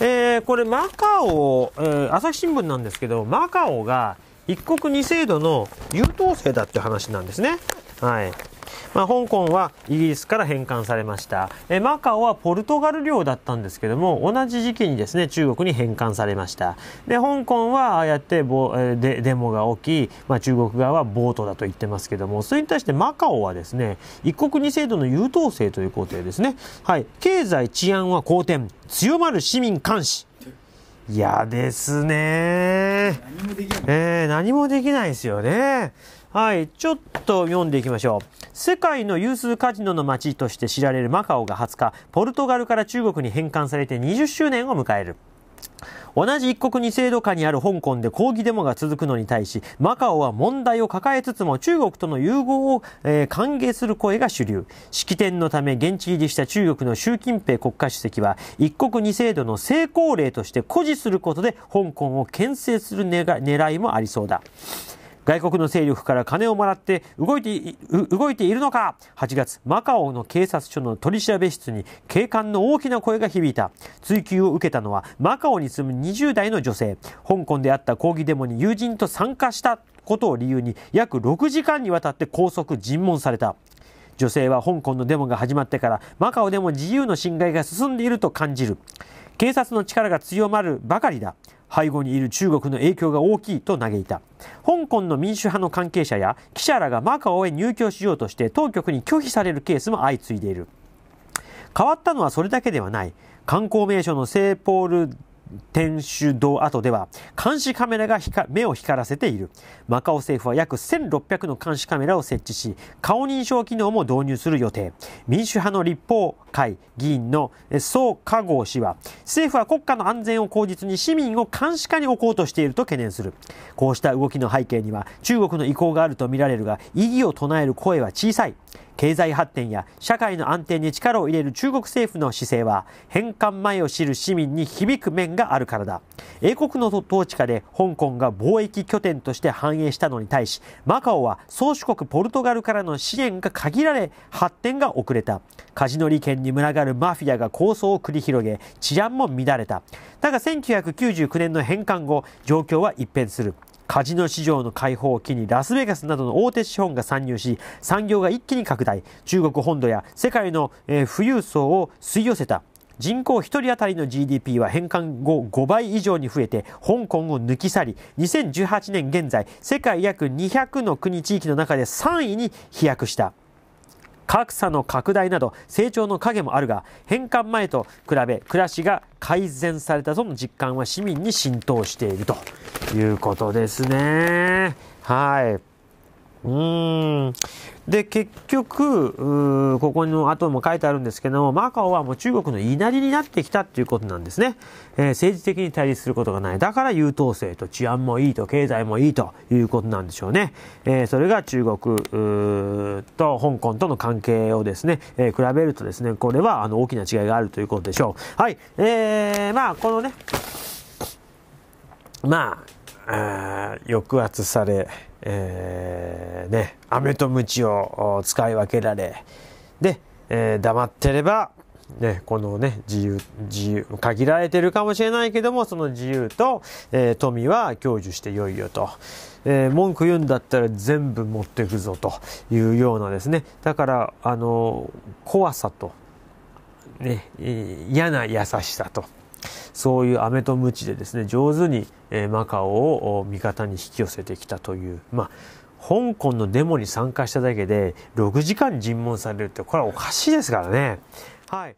えー、これマカオ、えー、朝日新聞なんですけど、マカオが一国二制度の優等生だって話なんですね。はい。まあ、香港はイギリスから返還されました、えマカオはポルトガル領だったんですけども同じ時期にですね中国に返還されましたで香港はああやってボでデモが起き、まあ、中国側は暴徒だと言ってますけどもそれに対してマカオはですね一国二制度の優等生という工程ですね、はい、経済治安は好転強まる市民監視嫌ですね何もできない、えー、何もできないですよねはい、ちょっと読んでいきましょう。世界の有数カジノの街として知られるマカオが20日、ポルトガルから中国に返還されて20周年を迎える。同じ一国二制度下にある香港で抗議デモが続くのに対し、マカオは問題を抱えつつも中国との融合を、えー、歓迎する声が主流。式典のため現地入りした中国の習近平国家主席は、一国二制度の成功例として誇示することで香港を牽制する狙いもありそうだ。外国の勢力から金をもらって動いて動いているのか ?8 月、マカオの警察署の取調べ室に警官の大きな声が響いた。追及を受けたのはマカオに住む20代の女性。香港であった抗議デモに友人と参加したことを理由に約6時間にわたって拘束尋問された。女性は香港のデモが始まってからマカオでも自由の侵害が進んでいると感じる。警察の力が強まるばかりだ。背後にいる中国の影響が大きいと嘆いた香港の民主派の関係者や記者らがマカオへ入居しようとして当局に拒否されるケースも相次いでいる変わったのはそれだけではない観光名所のセーポール天主堂跡では監視カメラが目を光らせている。マカオ政府は約1600の監視カメラを設置し、顔認証機能も導入する予定。民主派の立法会議員の宋ゴ豪氏は、政府は国家の安全を口実に市民を監視下に置こうとしていると懸念する。こうした動きの背景には中国の意向があるとみられるが、異議を唱える声は小さい。経済発展や社会の安定に力を入れる中国政府の姿勢は返還前を知る市民に響く面があるからだ英国の統治下で香港が貿易拠点として繁栄したのに対しマカオは宗主国ポルトガルからの支援が限られ発展が遅れたカジノ利権に群がるマフィアが抗争を繰り広げ治安も乱れただが1999年の返還後状況は一変するカジノ市場の開放を機にラスベガスなどの大手資本が参入し産業が一気に拡大中国本土や世界の、えー、富裕層を吸い寄せた人口1人当たりの GDP は返還後5倍以上に増えて香港を抜き去り2018年現在世界約200の国地域の中で3位に飛躍した。格差の拡大など成長の影もあるが返還前と比べ暮らしが改善されたとの実感は市民に浸透しているということですね。はい。うーん、で結局、ここの後も書いてあるんですけども、マカオはもう中国の言いなりになってきたということなんですね、えー、政治的に対立することがない、だから優等生と治安もいいと、経済もいいということなんでしょうね、えー、それが中国と香港との関係をですね、えー、比べると、ですねこれはあの大きな違いがあるということでしょう。はい、えー、まあこのねまあ、あ抑圧され、えー、ね、飴と鞭を使い分けられ、で、えー、黙ってれば、ね、このね、自由、自由、限られてるかもしれないけども、その自由と、えー、富は享受してよいよと。えー、文句言うんだったら全部持っていくぞというようなですね。だから、あの、怖さと、ね、嫌な優しさと。そういう飴と鞭でですね、上手にマカオを味方に引き寄せてきたという、まあ、香港のデモに参加しただけで6時間尋問されるって、これはおかしいですからね。はい。